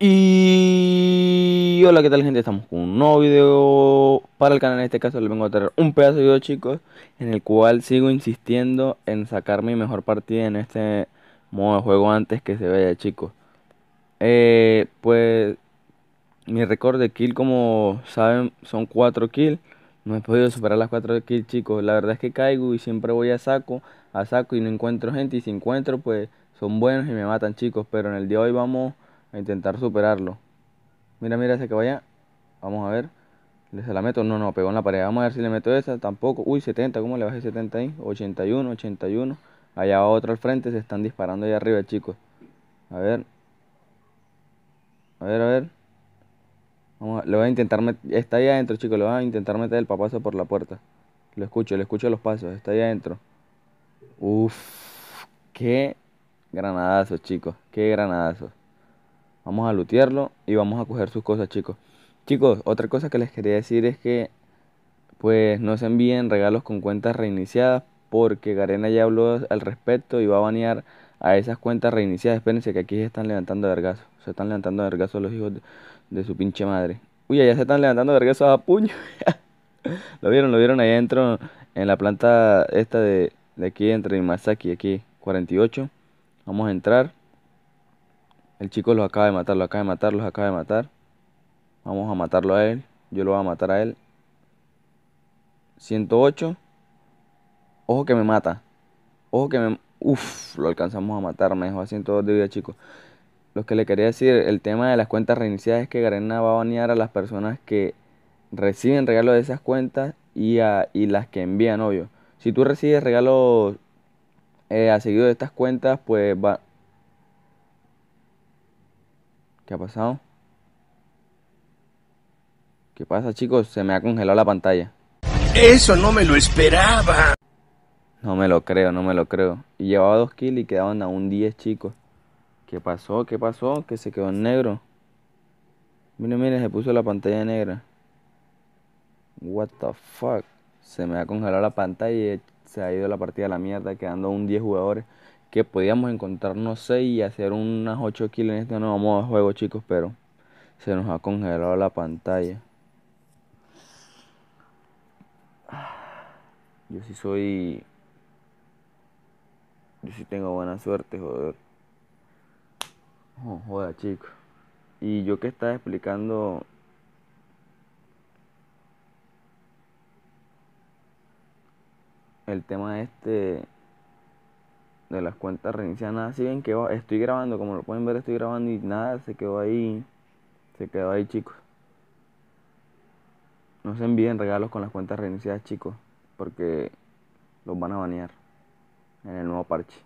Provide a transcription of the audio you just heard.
Y hola, ¿qué tal gente? Estamos con un nuevo video para el canal. En este caso les vengo a traer un pedazo de video, chicos, en el cual sigo insistiendo en sacar mi mejor partida en este modo de juego antes que se vaya, chicos. Eh, pues mi récord de kill, como saben, son 4 kills. No he podido superar las 4 kills, chicos. La verdad es que caigo y siempre voy a saco, a saco y no encuentro gente. Y si encuentro, pues son buenos y me matan, chicos. Pero en el día de hoy vamos a intentar superarlo. Mira, mira ese que vaya. Vamos a ver. Se la meto. No, no, pegó en la pared. Vamos a ver si le meto esa. Tampoco. Uy, 70. ¿Cómo le bajé 70 ahí? 81, 81. Allá va otro al frente. Se están disparando allá arriba, chicos. A ver. A ver, a ver. Vamos a... le voy a intentar meter. Está ahí adentro, chicos. Le voy a intentar meter el papazo por la puerta. Lo escucho, le escucho los pasos. Está ahí adentro. Uf. Qué granadazo, chicos. Qué granadazo. Vamos a lutearlo y vamos a coger sus cosas, chicos. Chicos, otra cosa que les quería decir es que pues no se envíen regalos con cuentas reiniciadas porque Garena ya habló al respecto y va a banear a esas cuentas reiniciadas. Espérense que aquí se están levantando vergazos. Se están levantando vergazos los hijos de, su pinche madre. Uy, allá se están levantando vergazos a puño. lo vieron, lo vieron allá dentro, en la planta esta de, de aquí entre Masaki, aquí 48. Vamos a entrar. El chico los acaba de matar, los acaba de matar, los acaba de matar. Vamos a matarlo a él. Yo lo voy a matar a él. 108. Ojo que me mata. Ojo que me... Uf, lo alcanzamos a matar. Me dejó a 102 de vida, chicos. Lo que le quería decir, el tema de las cuentas reiniciadas es que Garena va a banear a las personas que reciben regalos de esas cuentas y, a, y las que envían, obvio. Si tú recibes regalos eh, a seguido de estas cuentas, pues va, ¿Qué ha pasado? ¿Qué pasa, chicos? Se me ha congelado la pantalla. Eso no me lo esperaba. No me lo creo, no me lo creo. Y llevaba dos kills y quedaban un 10, chicos. ¿Qué pasó? ¿Qué pasó? Que se quedó en negro. Mira, miren, se puso la pantalla negra. What the fuck. Se me ha congelado la pantalla y se ha ido la partida a la mierda, quedando un 10 jugadores que podíamos encontrarnos 6 y hacer unas 8 kills en este nuevo modo de juego, chicos, pero se nos ha congelado la pantalla. Yo sí soy. Yo sí tengo buena suerte, joder. Oh, joder, chicos. Y yo que estaba explicando. El tema de este de las cuentas reiniciadas, nada, si bien que estoy grabando, como lo pueden ver estoy grabando y nada, se quedó ahí, se quedó ahí chicos. No se envíen regalos con las cuentas reiniciadas chicos, porque los van a banear en el nuevo parche.